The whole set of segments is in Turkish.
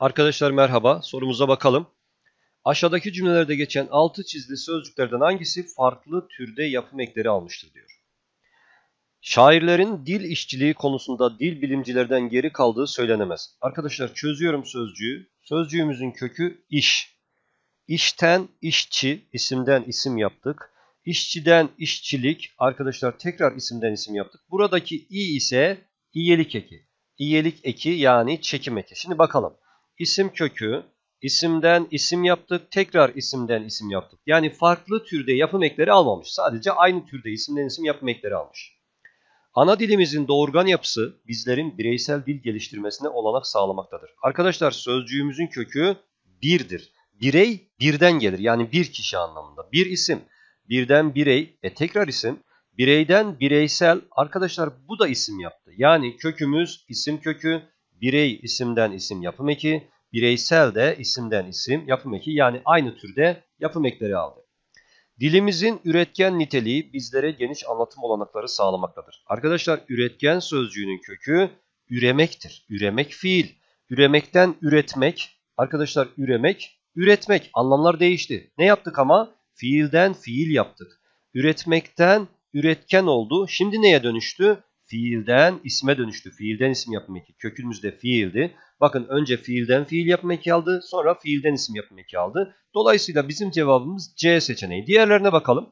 Arkadaşlar merhaba. Sorumuza bakalım. Aşağıdaki cümlelerde geçen altı çizili sözcüklerden hangisi farklı türde yapım ekleri almıştır diyor. Şairlerin dil işçiliği konusunda dil bilimcilerden geri kaldığı söylenemez. Arkadaşlar çözüyorum sözcüğü. Sözcüğümüzün kökü iş. İşten işçi, isimden isim yaptık. İşçiden işçilik, arkadaşlar tekrar isimden isim yaptık. Buradaki i ise iyelik eki. İyelik eki yani çekim eki. Şimdi bakalım isim kökü, isimden isim yaptık, tekrar isimden isim yaptık. Yani farklı türde yapım ekleri almamış. Sadece aynı türde isimden isim yapım ekleri almış. Ana dilimizin doğurgan yapısı bizlerin bireysel dil geliştirmesine olanak sağlamaktadır. Arkadaşlar sözcüğümüzün kökü birdir. Birey birden gelir yani bir kişi anlamında. Bir isim, birden birey ve tekrar isim, bireyden bireysel. Arkadaşlar bu da isim yaptı. Yani kökümüz isim kökü, Birey isimden isim yapım eki, bireysel de isimden isim yapım eki yani aynı türde yapım ekleri aldı. Dilimizin üretken niteliği bizlere geniş anlatım olanakları sağlamaktadır. Arkadaşlar üretken sözcüğünün kökü üremektir. Üremek fiil. Üremekten üretmek. Arkadaşlar üremek, üretmek. Anlamlar değişti. Ne yaptık ama? Fiilden fiil yaptık. Üretmekten üretken oldu. Şimdi neye dönüştü? Fiilden isme dönüştü. Fiilden isim yapım eki. kökümüz de fiildi. Bakın önce fiilden fiil yapım eki aldı. Sonra fiilden isim yapım eki aldı. Dolayısıyla bizim cevabımız C seçeneği. Diğerlerine bakalım.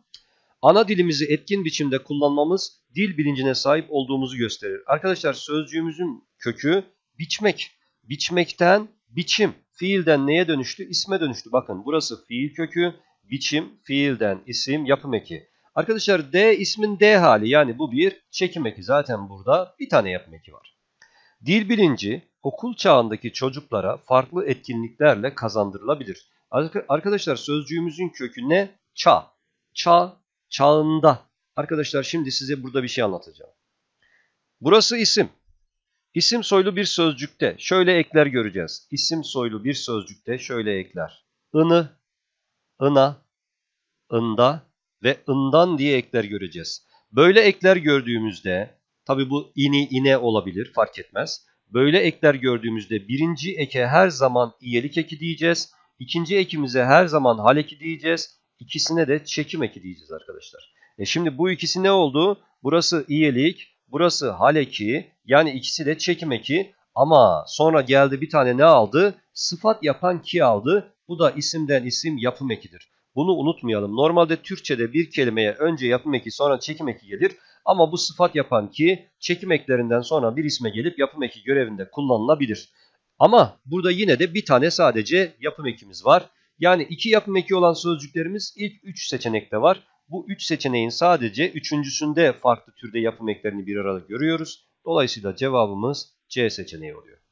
Ana dilimizi etkin biçimde kullanmamız dil bilincine sahip olduğumuzu gösterir. Arkadaşlar sözcüğümüzün kökü biçmek. Biçmekten biçim. Fiilden neye dönüştü? İsme dönüştü. Bakın burası fiil kökü. Biçim fiilden isim yapım eki. Arkadaşlar D ismin D hali yani bu bir çekim eki. Zaten burada bir tane yapım eki var. Dil bilinci okul çağındaki çocuklara farklı etkinliklerle kazandırılabilir. Arkadaşlar sözcüğümüzün kökü ne? Çağ. Çağ, çağında. Arkadaşlar şimdi size burada bir şey anlatacağım. Burası isim. İsim soylu bir sözcükte şöyle ekler göreceğiz. İsim soylu bir sözcükte şöyle ekler. Ini, ına, ında, ve ından diye ekler göreceğiz. Böyle ekler gördüğümüzde, tabi bu ini ine olabilir fark etmez. Böyle ekler gördüğümüzde birinci eke her zaman iyelik eki diyeceğiz. İkinci ekimize her zaman hal eki diyeceğiz. İkisine de çekim eki diyeceğiz arkadaşlar. E şimdi bu ikisi ne oldu? Burası iyelik, burası hal eki. Yani ikisi de çekim eki. Ama sonra geldi bir tane ne aldı? Sıfat yapan ki aldı. Bu da isimden isim yapım ekidir. Bunu unutmayalım. Normalde Türkçe'de bir kelimeye önce yapım eki sonra çekim eki gelir. Ama bu sıfat yapan ki çekim eklerinden sonra bir isme gelip yapım eki görevinde kullanılabilir. Ama burada yine de bir tane sadece yapım ekimiz var. Yani iki yapım eki olan sözcüklerimiz ilk 3 seçenekte var. Bu 3 seçeneğin sadece üçüncüsünde farklı türde yapım eklerini bir arada görüyoruz. Dolayısıyla cevabımız C seçeneği oluyor.